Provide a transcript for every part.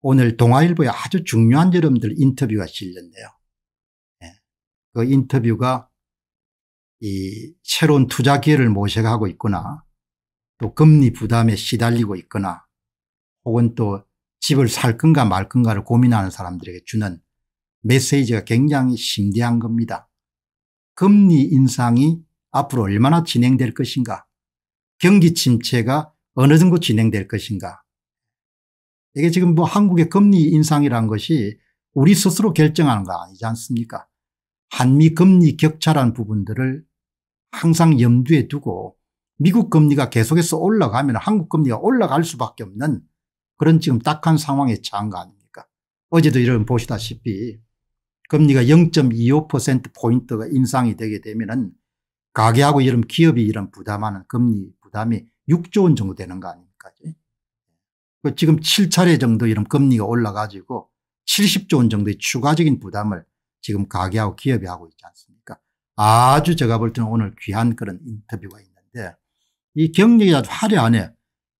오늘 동아일보의 아주 중요한 여러분들 인터뷰가 실렸네요. 예. 그 인터뷰가 이 새로운 투자 기회를 모색하고 있거나 또 금리 부담에 시달리고 있거나 혹은 또 집을 살 건가 말 건가를 고민하는 사람들에게 주는 메시지가 굉장히 심대한 겁니다. 금리 인상이 앞으로 얼마나 진행될 것인가 경기 침체가 어느 정도 진행될 것인가 이게 지금 뭐 한국의 금리 인상이란 것이 우리 스스로 결정하는 거 아니지 않습니까 한미 금리 격차란 부분들을 항상 염두에 두고 미국 금리가 계속해서 올라가면 한국 금리가 올라갈 수밖에 없는 그런 지금 딱한 상황에 처한 거 아닙니까 어제도 여러분 보시다시피 금리가 0.25%포인트가 인상이 되게 되면은 가계하고 이런 기업이 이런 부담하는 금리 부담이 6조 원 정도 되는 거 아닙니까 그 지금 7차례 정도 이런 금리가 올라가지고 70조 원 정도의 추가적인 부담을 지금 가게하고 기업이 하고 있지 않습니까? 아주 제가 볼 때는 오늘 귀한 그런 인터뷰가 있는데 이 경력이 아주 화려하네.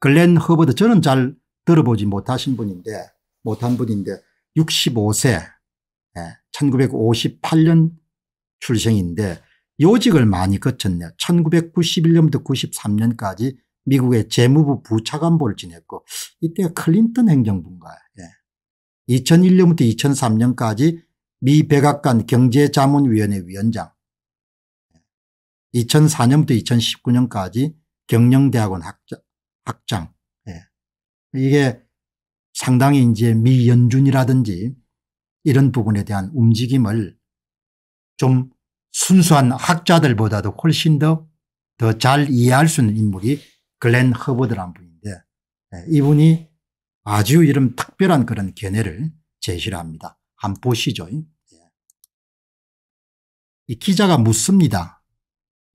글렌 허버드 저는 잘 들어보지 못하신 분인데 못한 분인데 65세 1958년 예, 출생인데 요직을 많이 거쳤네요. 1991년부터 93년까지 미국의 재무부 부차관보를 지냈고 이때가 클린턴 행정부인가 예. 2001년부터 2003년까지 미 백악관 경제자문위원회 위원장 2004년부터 2019년까지 경영대학원 학자, 학장 예. 이게 상당히 이제 미연준이라든지 이런 부분에 대한 움직임을 좀 순수한 학자들보다도 훨씬 더 더 잘 이해할 수 있는 인물이 글렌 허버드란 분인데 예, 이분이 아주 이런 특별한 그런 견해를 제시를 합니다. 한 번 보시죠. 예. 이 기자가 묻습니다.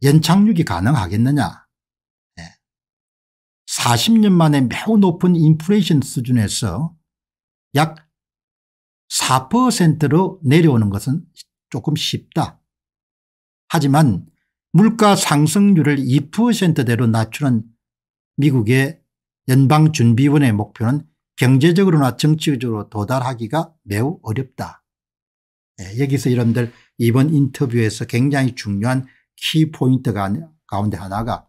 연착륙이 가능하겠느냐? 40년 예. 만에 매우 높은 인플레이션 수준에서 약 4%로 내려오는 것은 조금 쉽다. 하지만 물가 상승률을 2%대로 낮추는 미국의 연방준비원의 목표는 경제적으로나 정치적으로 도달하기가 매우 어렵다. 네, 여기서 여러분들 이번 인터뷰에서 굉장히 중요한 키포인트가 가운데 하나가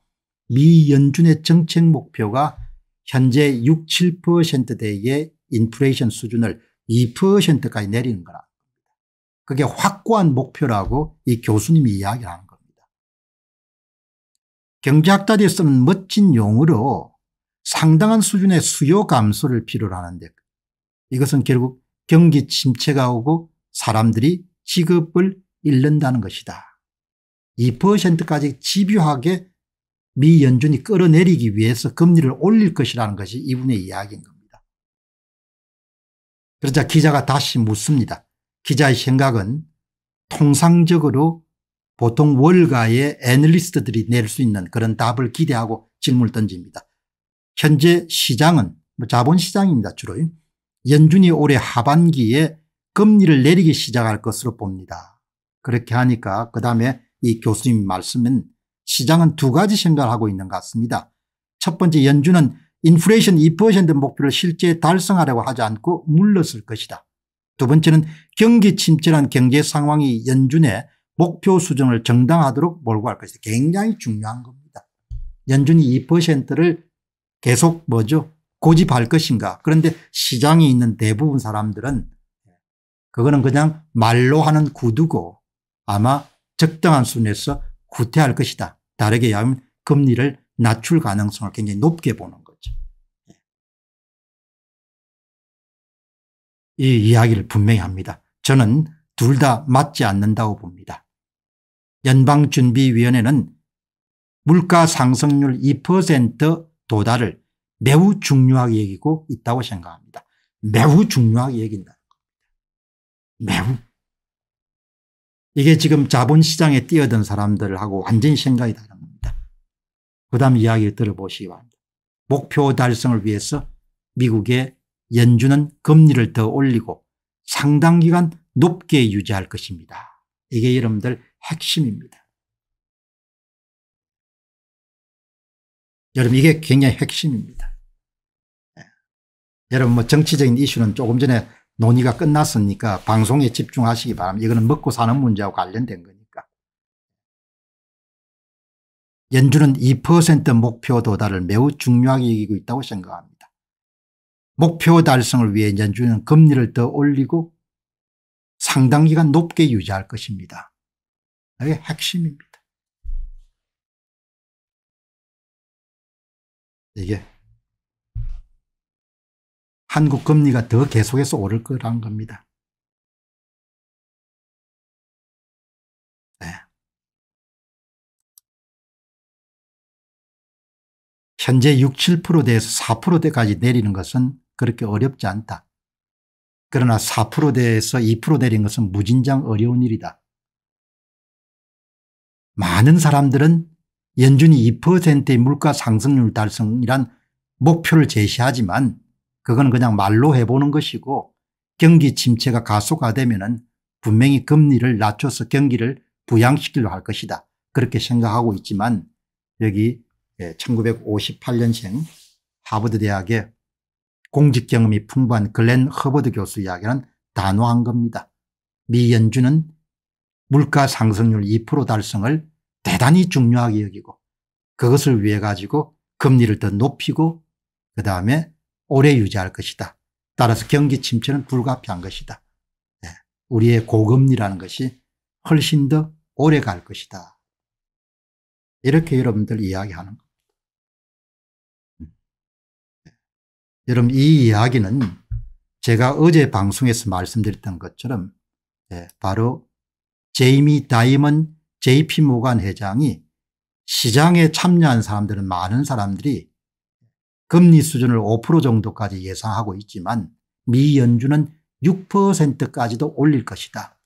미 연준의 정책 목표가 현재 6, 7%대의 인플레이션 수준을 2%까지 내리는 거라. 그게 확고한 목표라고 이 교수님이 이야기한 하는 거 경제학자들이 쓰는 멋진 용어로 상당한 수준의 수요 감소를 필요로 하는데 이것은 결국 경기 침체가 오고 사람들이 직업을 잃는다는 것이다. 2%까지 집요하게 미 연준이 끌어내리기 위해서 금리를 올릴 것이라는 것이 이분의 이야기인 겁니다. 그러자 기자가 다시 묻습니다. 기자의 생각은 통상적으로 보통 월가의 애널리스트들이 낼 수 있는 그런 답을 기대하고 질문을 던집니다. 현재 시장은 뭐 자본시장입니다 주로 연준이 올해 하반기에 금리를 내리기 시작할 것으로 봅니다. 그렇게 하니까 그 다음에 이 교수님 말씀은 시장은 두 가지 생각을 하고 있는 것 같습니다. 첫 번째 연준은 인플레이션 2% 목표를 실제 달성하려고 하지 않고 물렀을 것이다. 두 번째는 경기 침체란 경제 상황이 연준의 목표 수준을 정당하도록 몰고 갈 것이다. 굉장히 중요한 겁니다. 연준이 2%를 계속 뭐죠? 고집할 것인가. 그런데 시장에 있는 대부분 사람들은 그거는 그냥 말로 하는 구두고 아마 적당한 수준에서 구태할 것이다. 다르게 얘기하면 금리를 낮출 가능성을 굉장히 높게 보는 거죠. 이 이야기를 분명히 합니다. 저는 둘 다 맞지 않는다고 봅니다. 연방준비위원회는 물가 상승률 2% 도달을 매우 중요하게 여기고 있다고 생각합니다. 매우 중요하게 여긴다. 매우. 이게 지금 자본시장에 뛰어든 사람들하고 완전히 생각이 다른 겁니다. 그 다음 이야기를 들어보시기 바랍니다. 목표 달성을 위해서 미국의 연준은 금리를 더 올리고 상당 기간 높게 유지할 것입니다. 이게 여러분들 핵심입니다. 여러분 이게 굉장히 핵심입니다. 예. 여러분 뭐 정치적인 이슈는 조금 전에 논의가 끝났으니까 방송에 집중하시기 바랍니다. 이거는 먹고 사는 문제하 관련된 거니까. 연준은 2% 목표 도달을 매우 중요하게 여기고 있다고 생각합니다. 목표 달성을 위해 연준은 금리를 더 올리고 상당 기간 높게 유지할 것입니다. 그게 핵심입니다. 이게 한국 금리가 더 계속해서 오를 거라 겁니다. 네. 현재 6, 7%대에서 4%대까지 내리는 것은 그렇게 어렵지 않다. 그러나 4%대에서 2% 내린 것은 무진장 어려운 일이다. 많은 사람들은 연준이 2%의 물가 상승률 달성이란 목표를 제시하지만 그건 그냥 말로 해보는 것이고 경기 침체가 가속화되면 분명히 금리를 낮춰서 경기를 부양시키려 할 것이다. 그렇게 생각하고 있지만 여기 1958년생 예, 하버드 대학의 공직 경험이 풍부한 글렌 허버드 교수 이야기는 단호한 겁니다. 미 연준은 물가 상승률 2% 달성을 대단히 중요하게 여기고 그것을 위해 가지고 금리를 더 높이고 그다음에 오래 유지할 것이다. 따라서 경기 침체는 불가피한 것이다. 예, 우리의 고금리라는 것이 훨씬 더 오래 갈 것이다. 이렇게 여러분들 이야기하는 겁니다. 음. 예. 여러분 이 이야기는 제가 어제 방송에서 말씀드렸던 것처럼 예, 바로 제이미 다이먼 JP 모간 회장이 시장에 참여한 사람들은 많은 사람들이 금리 수준을 5% 정도까지 예상하고 있지만 미 연준은 6%까지도 올릴 것이다.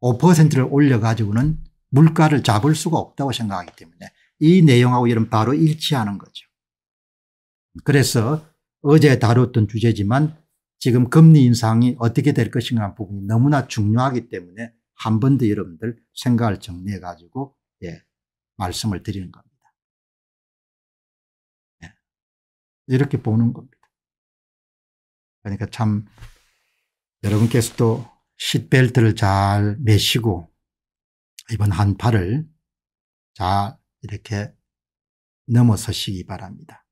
5%를 올려가지고는 물가를 잡을 수가 없다고 생각하기 때문에 이 내용하고 이런 바로 일치하는 거죠. 그래서 어제 다뤘던 주제지만 지금 금리 인상이 어떻게 될 것인가 부분이 너무나 중요하기 때문에 한번더 여러분들 생각을 정리해 가지고 예, 말씀을 드리는 겁니다. 예, 이렇게 보는 겁니다. 그러니까 참 여러분께서도 시벨트를 잘 매시고 이번 한파를 잘 이렇게 넘어서시기 바랍니다.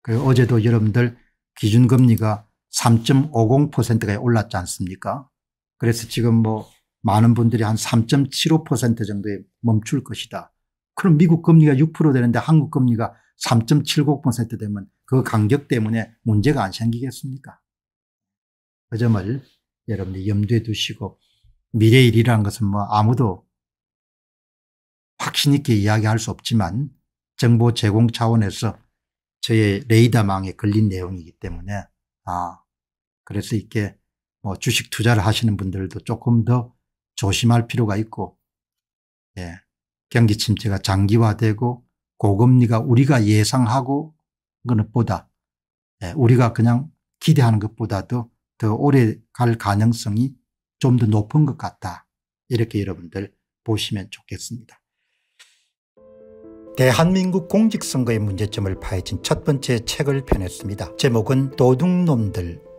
그 어제도 여러분들 기준금리가 3.50%가 올랐지 않습니까? 그래서 지금 뭐 많은 분들이 한 3.75% 정도에 멈출 것이다. 그럼 미국 금리가 6% 되는데 한국 금리가 3.79% 되면 그 간격 때문에 문제가 안 생기겠습니까? 그 점을 여러분들 염두에 두시고 미래 일이라는 것은 뭐 아무도 확신 있게 이야기할 수 없지만 정보 제공 차원에서 저의 레이더망에 걸린 내용이기 때문에 아 그래서 이게 렇뭐 주식 투자를 하시는 분들도 조금 더 조심할 필요가 있고 예. 경기 침체가 장기화되고 고금리가 우리가 예상하고 그 것보다 예. 우리가 그냥 기대하는 것보다도 더 오래 갈 가능성이 좀 더 높은 것 같다. 이렇게 여러분들 보시면 좋겠습니다. 대한민국 공직선거의 문제점을 파헤친 첫 번째 책을 펴냈습니다. 제목은 도둑놈들